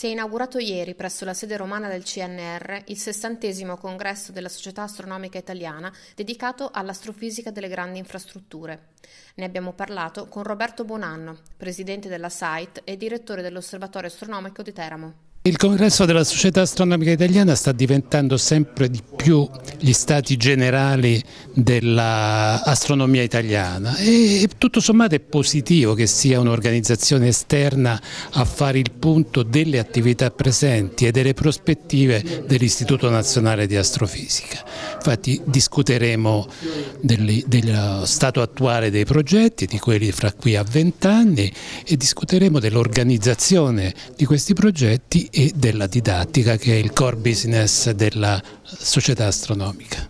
Si è inaugurato ieri presso la sede romana del CNR il sessantesimo congresso della Società Astronomica Italiana dedicato all'astrofisica delle grandi infrastrutture. Ne abbiamo parlato con Roberto Bonanno, presidente della SAIT e direttore dell'Osservatorio Astronomico di Teramo. Il congresso della Società Astronomica Italiana sta diventando sempre di più più gli stati generali dell'astronomia italiana e tutto sommato è positivo che sia un'organizzazione esterna a fare il punto delle attività presenti e delle prospettive dell'Istituto Nazionale di Astrofisica. Infatti discuteremo degli, dello stato attuale dei progetti, di quelli fra qui a vent'anni e discuteremo dell'organizzazione di questi progetti e della didattica che è il core business della società società astronomica.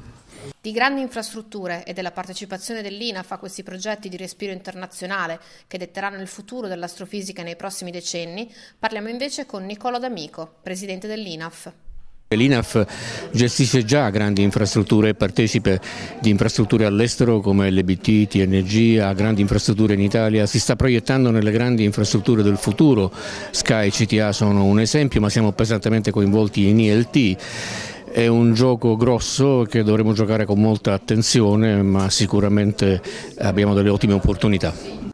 Di grandi infrastrutture e della partecipazione dell'INAF a questi progetti di respiro internazionale che detteranno il futuro dell'astrofisica nei prossimi decenni, parliamo invece con Nicola D'Amico, presidente dell'INAF. L'INAF gestisce già grandi infrastrutture e partecipa di infrastrutture all'estero come LBT, TNG, a grandi infrastrutture in Italia, si sta proiettando nelle grandi infrastrutture del futuro, Sky e CTA sono un esempio ma siamo pesantemente coinvolti in ILT è un gioco grosso che dovremo giocare con molta attenzione ma sicuramente abbiamo delle ottime opportunità.